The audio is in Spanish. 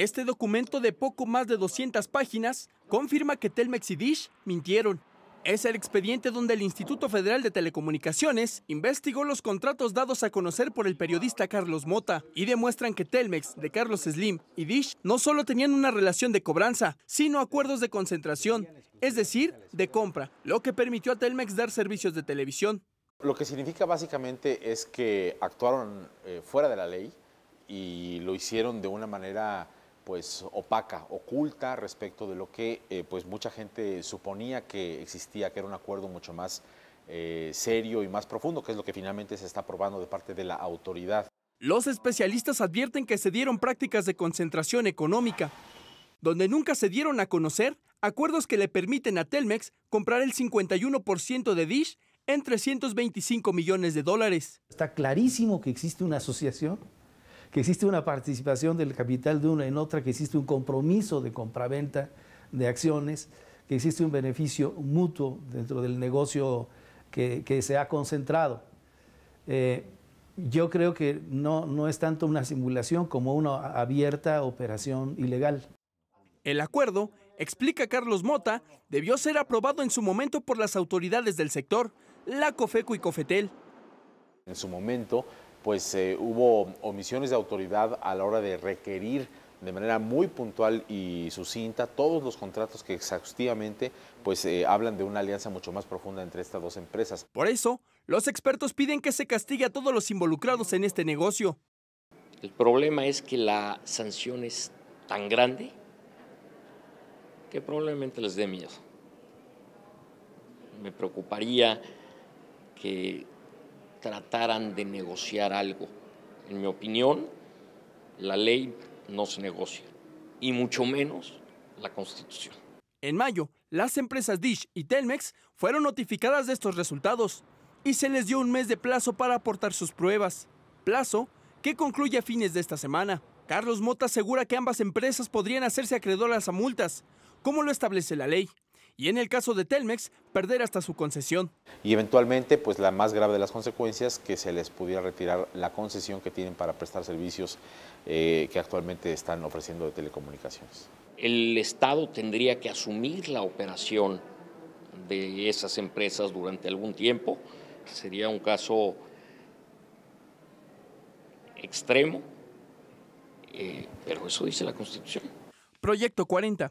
Este documento de poco más de 200 páginas confirma que Telmex y Dish mintieron. Es el expediente donde el Instituto Federal de Telecomunicaciones investigó los contratos dados a conocer por el periodista Carlos Mota y demuestran que Telmex, de Carlos Slim y Dish no solo tenían una relación de cobranza, sino acuerdos de concentración, es decir, de compra, lo que permitió a Telmex dar servicios de televisión. Lo que significa básicamente es que actuaron eh, fuera de la ley y lo hicieron de una manera pues opaca, oculta respecto de lo que eh, pues mucha gente suponía que existía, que era un acuerdo mucho más eh, serio y más profundo, que es lo que finalmente se está probando de parte de la autoridad. Los especialistas advierten que se dieron prácticas de concentración económica, donde nunca se dieron a conocer acuerdos que le permiten a Telmex comprar el 51% de Dish en 325 millones de dólares. Está clarísimo que existe una asociación que existe una participación del capital de una en otra, que existe un compromiso de compraventa de acciones, que existe un beneficio mutuo dentro del negocio que, se ha concentrado. Eh, yo creo que no, no es tanto una simulación como una abierta operación ilegal. El acuerdo, explica Carlos Mota, debió ser aprobado en su momento por las autoridades del sector, la COFECO y COFETEL. En su momento pues eh, hubo omisiones de autoridad a la hora de requerir de manera muy puntual y sucinta todos los contratos que exhaustivamente pues eh, hablan de una alianza mucho más profunda entre estas dos empresas. Por eso, los expertos piden que se castigue a todos los involucrados en este negocio. El problema es que la sanción es tan grande que probablemente les dé miedo. Me preocuparía que trataran de negociar algo. En mi opinión, la ley no se negocia, y mucho menos la Constitución. En mayo, las empresas Dish y Telmex fueron notificadas de estos resultados y se les dio un mes de plazo para aportar sus pruebas, plazo que concluye a fines de esta semana. Carlos Mota asegura que ambas empresas podrían hacerse acreedoras a multas, como lo establece la ley y en el caso de Telmex, perder hasta su concesión. Y eventualmente, pues la más grave de las consecuencias, que se les pudiera retirar la concesión que tienen para prestar servicios eh, que actualmente están ofreciendo de telecomunicaciones. El Estado tendría que asumir la operación de esas empresas durante algún tiempo. Sería un caso extremo, eh, pero eso dice la Constitución. Proyecto 40.